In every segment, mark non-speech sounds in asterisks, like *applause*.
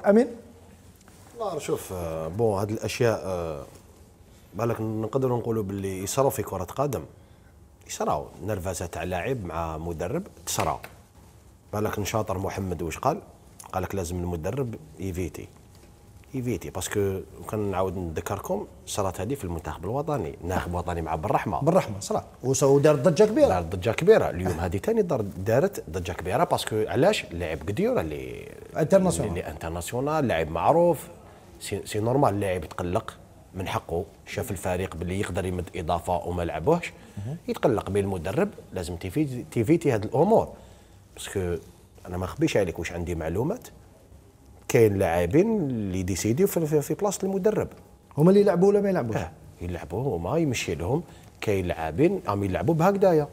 امين لا شوف آه، بون هاد الاشياء بالك آه، نقدروا نقولوا باللي يصراو في كره قدم يصراو نرفزه تاع لاعب مع مدرب تصرا بالك نشاطر محمد واش قال قالك لازم المدرب يفيتي ايفيتي باسكو كنعاود نذكركم صرات هذه في المنتخب الوطني ناخب وطني مع بالرحمه بالرحمه صرا ودارت ضجه كبيره دارت ضجه كبيره اليوم هذه ثاني دارت ضجه كبيره باسكو علاش لاعب قديور اللي انترناسيونال اللي انترناسيونال لاعب معروف سي, سي نورمال لاعب تقلق من حقه شاف الفريق باللي يقدر يمد اضافه وما لعبوهش يتقلق بين المدرب لازم تيفيتي تيفيتي هذه الامور باسكو انا ما نخبيش عليك واش عندي معلومات كاين لاعبين اللي ديسيديو في, في بلاصه المدرب هما اللي يلعبوا ولا ما يلعبوش؟ اه يلعبوا هما يمشي لهم كاين لاعبين راهم يلعبوا بهكذايا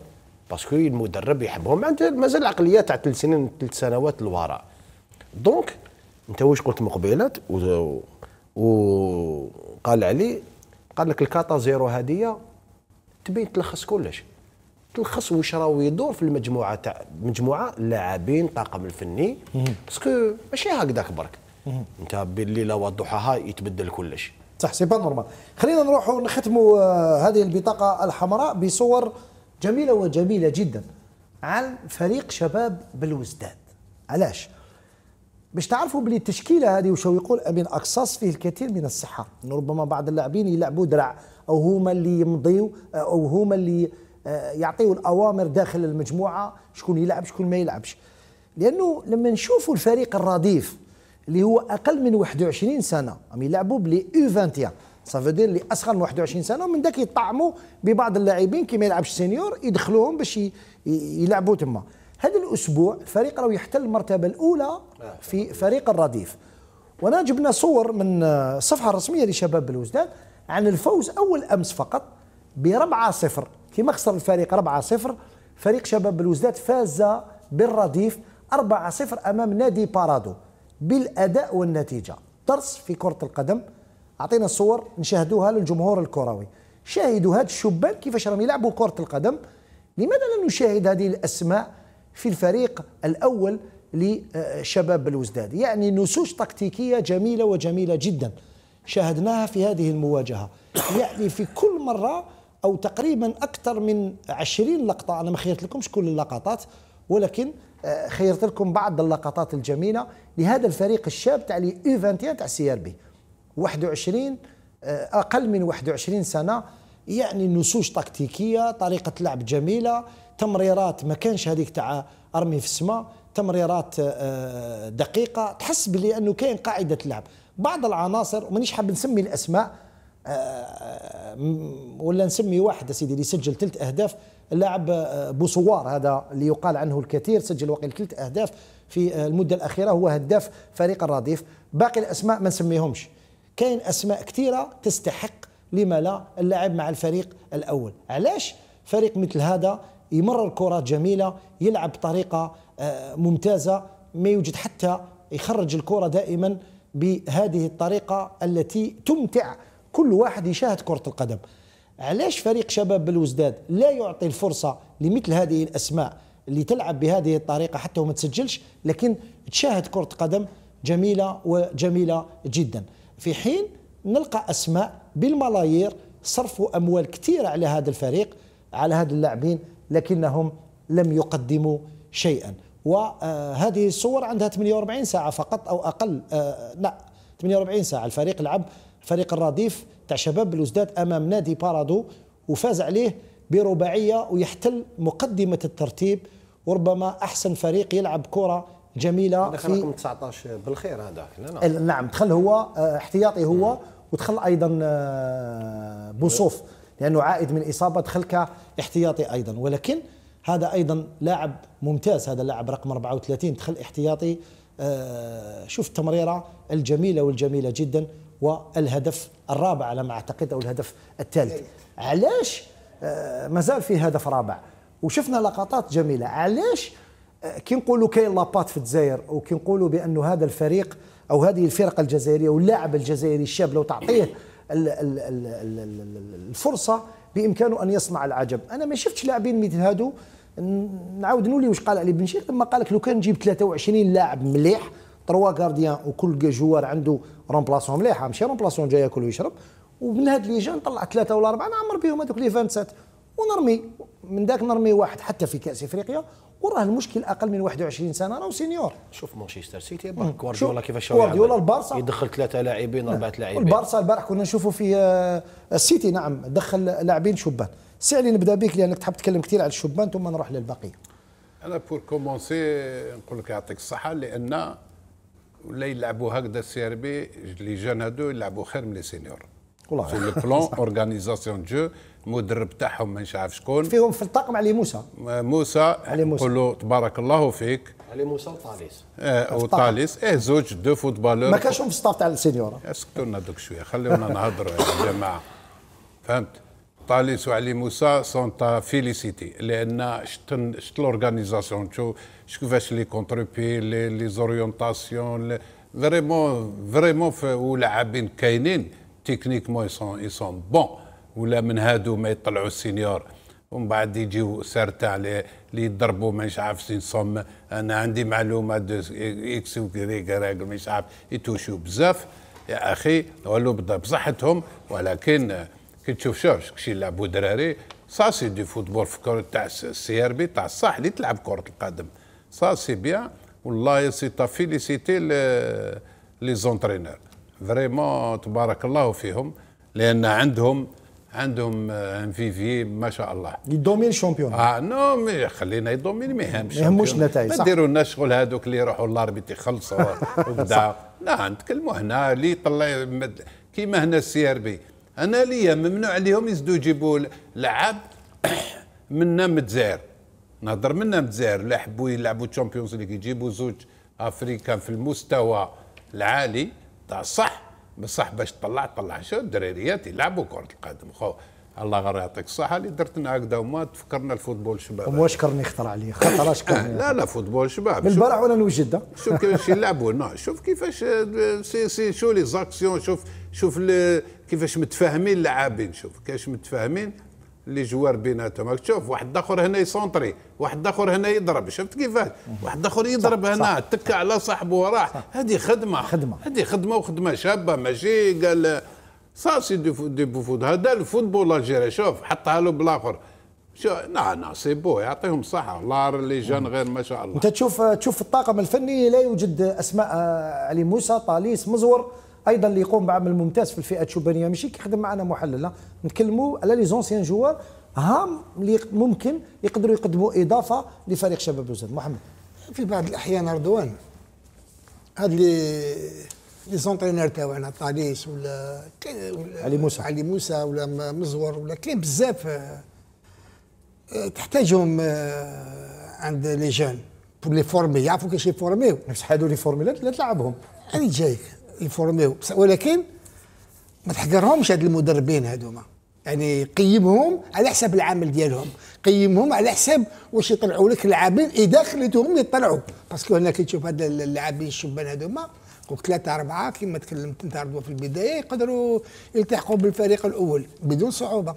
باسكو المدرب يحبهم مازال العقليه تاع ثلاث سنين ثلاث سنوات للوراء دونك انت واش قلت مقبلات و... وقال علي قال لك الكاتا زيرو هذه تبين تلخص كلش تلخص واش راه يدور في المجموعه تاع مجموعه اللاعبين الطاقم الفني باسكو ماشي هكذاك برك انت بالليله وضحاها يتبدل كلش صح سي با نورمال خلينا نروحوا نختموا آه، هذه البطاقه الحمراء بصور جميله وجميله جدا عن فريق شباب بالوزداد علاش باش تعرفوا بلي التشكيله هذه وشو يقول امين اقصاص فيه الكثير من الصحه ربما بعض اللاعبين يلعبوا درع او هما اللي يمضيوا او هما اللي آه، يعطيو الاوامر داخل المجموعه شكون يلعب شكون ما يلعبش لانه لما نشوفوا الفريق الرديف اللي هو اقل من 21 سنه عم يلعبوا بلي او 21 صافي دير اللي اصغر من 21 سنه ومن ذاك يطعموا ببعض اللاعبين كي ما يلعبش سينيور يدخلوهم باش يلعبوا تما هذا الاسبوع الفريق راه يحتل المرتبه الاولى في فريق الرديف وانا جبنا صور من الصفحه آه، الرسميه لشباب بلوزداد عن الفوز اول امس فقط بربعة صفر كيما خسر الفريق 4-0 فريق شباب بلوزداد فاز بالرديف 4-0 امام نادي بارادو بالاداء والنتيجه درس في كره القدم اعطينا الصور نشاهدوها للجمهور الكروي شاهدوا هاد الشبان كيفاش راهم يلعبوا كره القدم لماذا لا نشاهد هذه الاسماء في الفريق الاول لشباب بلوزداد يعني نسوج تكتيكيه جميله وجميله جدا شاهدناها في هذه المواجهه يعني في كل مره أو تقريبا أكثر من 20 لقطة أنا ما خيرت لكمش كل اللقطات ولكن آه، خيرت لكم بعض اللقطات الجميلة لهذا الفريق الشاب تاع لي يو 21 تاع سي ار بي 21 آه، أقل من 21 سنة يعني نسوج تكتيكية طريقة لعب جميلة تمريرات ما كانش هذيك تاع أرمي في السماء تمريرات آه، دقيقة تحس بلي أنه كاين قاعدة لعب بعض العناصر ومانيش حاب نسمي الأسماء آه، آه، ولا نسمي واحد سيدي اللي سجل ثلاث اهداف اللاعب آه، بوسوار هذا اللي يقال عنه الكثير سجل وقيل ثلاث اهداف في المده الاخيره هو هداف فريق الرديف باقي الاسماء ما نسميهمش كاين اسماء كثيره تستحق لما لا اللعب مع الفريق الاول علاش فريق مثل هذا يمرر كرات جميله يلعب بطريقه ممتازه ما يوجد حتى يخرج الكره دائما بهذه الطريقه التي تمتع كل واحد يشاهد كرة القدم علاش فريق شباب بالوزداد لا يعطي الفرصة لمثل هذه الأسماء اللي تلعب بهذه الطريقة حتى وما تسجلش لكن تشاهد كرة قدم جميلة وجميلة جدا في حين نلقى أسماء بالملايير صرفوا أموال كثيرة على هذا الفريق على هذا اللاعبين لكنهم لم يقدموا شيئا وهذه الصور عندها 48 ساعة فقط أو أقل آه، لا 48 ساعة الفريق لعب فريق الرديف تاع شباب بلوزداد امام نادي بارادو وفاز عليه برباعيه ويحتل مقدمه الترتيب وربما احسن فريق يلعب كره جميله في رقم 19 بالخير هذاك لا لا. نعم دخل هو آه، احتياطي هو ودخل ايضا آه، بوصوف لانه عائد من اصابه دخل كاحتياطي ايضا ولكن هذا ايضا لاعب ممتاز هذا اللاعب رقم 34 دخل احتياطي آه، شوف التمريره الجميله والجميله جدا والهدف الرابع على ما اعتقد او الهدف الثالث علاش آه، مازال في هدف رابع وشفنا لقطات جميله علاش آه، كي نقولوا كاين لابات في الجزائر وكي نقولوا بانه هذا الفريق او هذه الفرقه الجزائريه واللاعب الجزائري الشاب لو تعطيه الفرصه بامكانه ان يصنع العجب انا ما شفتش لاعبين مثل هادو نعاود نولي واش قال علي بن شيخ لما قال لك لو كان نجيب 23 لاعب مليح تروا كارديان وكل جوار عنده رومبلاسون مليحه ماشي رومبلاسون جاي ياكل ويشرب ومن هاد لي جان طلع ثلاثه ولا اربعه نعمر بهم هذوك لي 27 ونرمي من ذاك نرمي واحد حتى في كاس افريقيا وراه المشكل اقل من 21 سنه راه سينيور شوف مانشستر سيتي غوارديولا كيفاش غوارديولا البارسا يدخل ثلاثه لاعبين نعم. اربعه لاعبين البارسا البارح كنا نشوفوا في آه، السيتي نعم دخل لاعبين شبان سي علي نبدا بك لانك تحب تتكلم كثير على الشبان ثم نروح للبقيه انا بور كومونسي نقول لك يعطيك الصحه لان ولا يلعبوا هكذا السي ار بي لي جان هادو يلعبوا خير من لي سينيور والله لو بلون اورغانيزاسيون جو المدرب تاعهم ما عارف شكون فيهم في الطاقم علي موسى آه، موسى علي موسى له تبارك الله فيك علي موسى وطاليس اه وطاليس اه زوج دو فوتبالور ما كانش في الستاف تاع السينيور اسكتوا لنا دوك شويه خليونا نهضروا يا جماعه فهمت طاليس وعلي موسى سونت فيليسيتي لان شت شت لورغانيزاسيون شو كيفاش لي كونتربي لي لي زوريونتاسيون فريمون فريمون ولاعبين كاينين تكنيكمون اي سون بون ولا من هادو ما يطلعوا السينيور ومن بعد يجيو لي اللي يضربوا ما عارف سين صم انا عندي معلومه دو اكس وكريك راك مانيش عارف يتوشوا بزاف يا اخي ولو بدا بصحتهم ولكن كي تشوف شوف كي يلعبوا دراري سا سي دي فوتبول في كره تاع السي ار بي تاع الصح اللي تلعب كره القدم سا سي بيان والله سي تا فيليسيتي لي زونترينور فريمون تبارك الله فيهم لان عندهم عندهم ان في ما شاء الله يدومين شامبيون اه نو مي خلينا يدومين ما يهمش ما يهموش النتائج ما نديروا لنا شغل هذوك اللي يروحوا لاربيت يخلصوا *laughs* وبدا لا نتكلموا هنا اللي يطلع كيما هنا السي ار بي انا ليا ممنوع عليهم يزدو يجيبوا لعاب *coughs* منا متزاير نهضر منا متزاير لا حبوا يلعبوا تشامبيونز ليغ يجيبوا زوج افريكان في المستوى العالي تاع صح بصح باش تطلع طلع شو الدراريات يلعبوا كره القدم خو الله غير يعطيك الصحه اللي درتنا هكذا وما تفكرنا الفوتبول شباب هو شكرني خطر عليه خطر شكرني لا لا فوتبول شباب من البارح ولا نوجد شوف كيفاش يلعبوا شوف كيفاش سي سي شو لي زاكسيون شوف شوف كيفاش متفاهمين اللاعبين شوف كيفاش متفاهمين اللي جوار بيناتهم شوف واحد اخر هنا يسونطري واحد اخر هنا يضرب شفت كيفاش واحد اخر يضرب صح هنا تكى على صاحبه وراح هذه خدمه خدمه هذه خدمه وخدمه شابه ماشي قال سا سي بو فود هذا الفوتبول الجيري شوف حطها له بالاخر شو لا لا سي بو يعطيهم الصحه لار لي جان غير ما شاء الله انت تشوف تشوف الطاقم الفني لا يوجد اسماء آه، علي موسى طاليس مزور ايضا اللي يقوم بعمل ممتاز في الفئه الشبانيه ماشي كيخدم معنا محلل نتكلموا على لي زونسيان جوار هام اللي ممكن يقدروا يقدموا اضافه لفريق شباب بوزيد محمد في بعض الاحيان رضوان هاد اللي لي زونترينور تاعنا طاليس ولا, ولا علي موسى علي موسى ولا مزور ولا كاين بزاف آه، آه، تحتاجهم آه، عند لي جون بور لي فورمي يعرفوا كيفاش يفورميو نفس حالو لي فورمي لا تلعبهم انا جايك يفورميو ولكن ما تحقرهمش هاد المدربين هادوما يعني قيمهم على حساب العمل ديالهم قيمهم على حساب واش يطلعوا لك لاعبين اذا خليتهم يطلعوا باسكو هنا كي تشوف هاد اللاعبين الشبان هادوما وثلاثة أربعة كما تكلمت أنت في البداية يقدروا يلتحقوا بالفريق الأول بدون صعوبة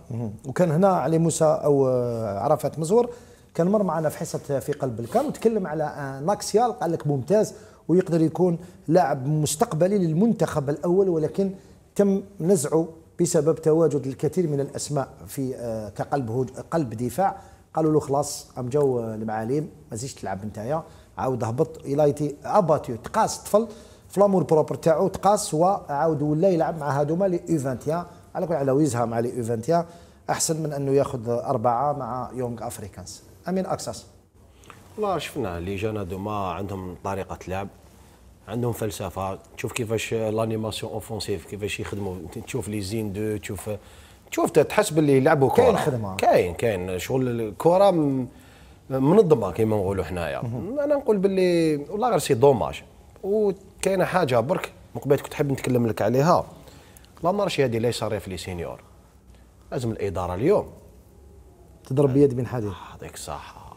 وكان هنا علي موسى أو آه، عرفات مزور كان مر معنا في حصة في قلب الكار وتكلم على ماكسيال آه، قال لك ممتاز ويقدر يكون لاعب مستقبلي للمنتخب الأول ولكن تم نزعه بسبب تواجد الكثير من الأسماء في آه، كقلب قلب دفاع قالوا له خلاص ام جو المعاليم ما زيش تلعب أنت عاود هبط الايتي اباتيو تقاس طفل في لامور بروبر تاعو تقاس وعاود ولا يلعب مع هذوما لي او 21 على كل ويزها مع لي او 21 احسن من انه ياخذ اربعه مع يونغ افريكانز امين اكساس والله شفنا لي جانا دوما عندهم طريقه لعب عندهم فلسفه تشوف كيفاش لانيماسيون اوفونسيف كيفاش يخدموا تشوف لي زين دو تشوف تشوف تحس باللي يلعبوا كره كاين خدمه كاين كاين شغل الكره منظمه كيما نقولوا حنايا انا نقول باللي والله غير سي دوماج وكاينه حاجه برك مقبل كنت حاب نتكلم لك عليها لا مارشي هذه ليس صار في لي سينيور لازم الاداره اليوم تضرب آه، بيد من حديد آه، هذيك الصحه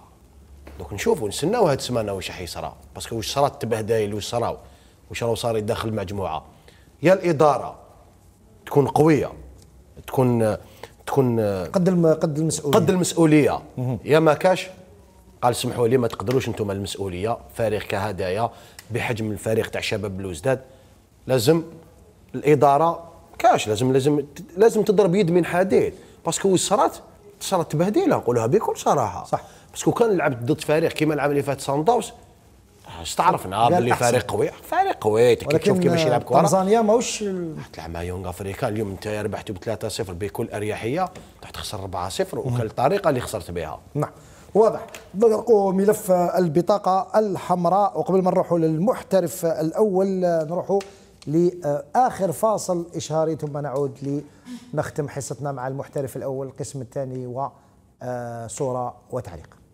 دوك نشوفوا نستناو هاد السمانه واش راح يصرى باسكو واش صرات تبهدايل واش صراو واش راهو صار داخل المجموعه يا الاداره تكون قويه تكون تكون قد الم... قد المسؤوليه قد المسؤوليه يا ما كاش قال سمحوا لي ما تقدروش انتم المسؤوليه فريق كهدايا بحجم الفريق تاع شباب بلوزداد لازم الاداره كاش لازم لازم لازم تضرب يد من حديد باسكو صرات صرات تبهديله نقولها بكل صراحه صح باسكو كان لعبت ضد فريق كيما العام اللي فات سان داوس استعرفنا باللي فريق قوي فريق قوي تشوف كيفاش يلعب كره تنزانيا ماهوش تلعب مع يونغ افريكا اليوم انت ربحت ب 3-0 بكل اريحيه تحت تخسر 4-0 الطريقه اللي خسرت بها نعم واضح نغلقوا ملف البطاقه الحمراء وقبل ما نروحوا للمحترف الاول نروحوا لاخر فاصل اشهاري ثم نعود لنختم حصتنا مع المحترف الاول القسم الثاني وصوره وتعليق